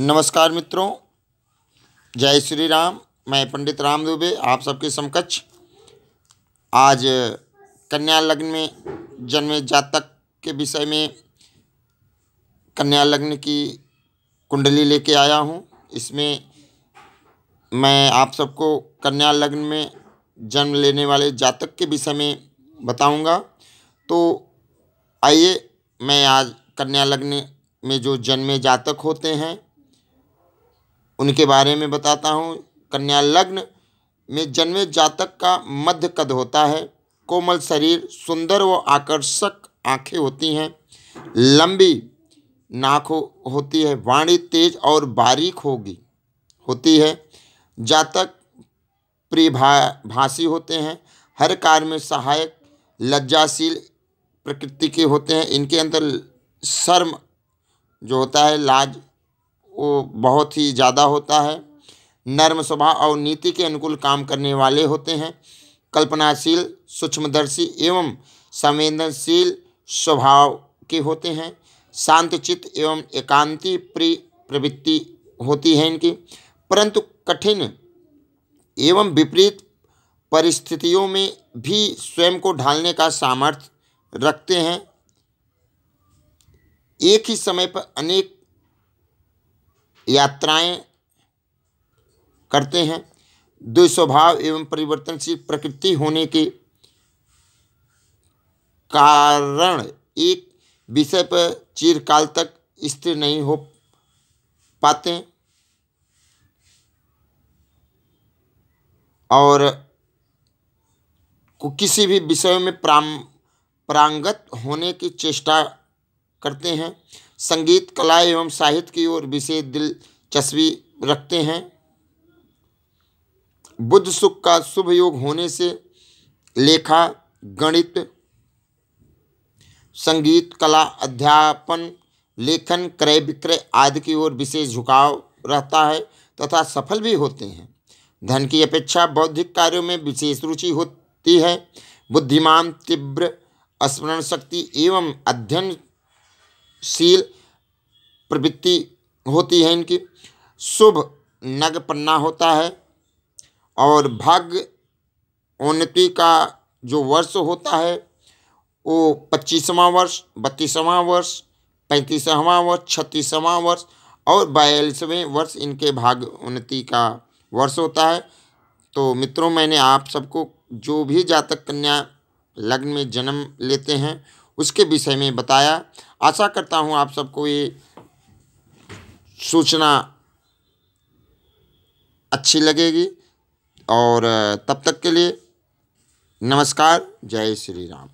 नमस्कार मित्रों जय श्री राम मैं पंडित राम दुबे आप सबके समकक्ष आज कन्या लग्न में जन्मे जातक के विषय में कन्या लग्न की कुंडली लेके आया हूँ इसमें मैं आप सबको कन्या लग्न में जन्म लेने वाले जातक के विषय में बताऊंगा तो आइए मैं आज कन्या लग्न में जो जन्मे जातक होते हैं उनके बारे में बताता हूँ कन्या लग्न में जन्मे जातक का मध्य कद होता है कोमल शरीर सुंदर व आकर्षक आंखें होती हैं लंबी नाक हो, होती है वाणी तेज और बारीक होगी होती है जातक प्रिभा भाषी होते हैं हर कार्य में सहायक लज्जाशील प्रकृति के होते हैं इनके अंदर शर्म जो होता है लाज वो बहुत ही ज़्यादा होता है नर्म स्वभाव और नीति के अनुकूल काम करने वाले होते हैं कल्पनाशील सूक्ष्मदर्शी एवं संवेदनशील स्वभाव के होते हैं शांत चित्त एवं एकांति प्रिय प्रवृत्ति होती है इनकी परंतु कठिन एवं विपरीत परिस्थितियों में भी स्वयं को ढालने का सामर्थ्य रखते हैं एक ही समय पर अनेक यात्राएं करते हैं दुस्वभाव एवं परिवर्तनशील प्रकृति होने के कारण एक विषय पर चिरकाल तक स्थिर नहीं हो पाते और को किसी भी विषय में प्राम प्रांगत होने की चेष्टा करते हैं संगीत कला एवं साहित्य की ओर विशेष दिलचस्पी रखते हैं बुद्ध सुख का शुभ योग होने से लेखा गणित संगीत कला अध्यापन लेखन क्रय विक्रय आदि की ओर विशेष झुकाव रहता है तथा सफल भी होते हैं धन की अपेक्षा बौद्धिक कार्यों में विशेष रुचि होती है बुद्धिमान तीव्र स्मरण शक्ति एवं अध्ययन शील प्रवृत्ति होती है इनकी शुभ नग पन्ना होता है और भाग्य उन्नति का जो वर्ष होता है वो पच्चीसवां वर्ष बत्तीसवाँ वर्ष पैंतीसवाँ वर्ष छत्तीसवाँ वर्ष और बयालीसवें वर्ष इनके भाग उन्नति का वर्ष होता है तो मित्रों मैंने आप सबको जो भी जातक कन्या लग्न में जन्म लेते हैं उसके विषय में बताया आशा करता हूँ आप सबको ये सूचना अच्छी लगेगी और तब तक के लिए नमस्कार जय श्री राम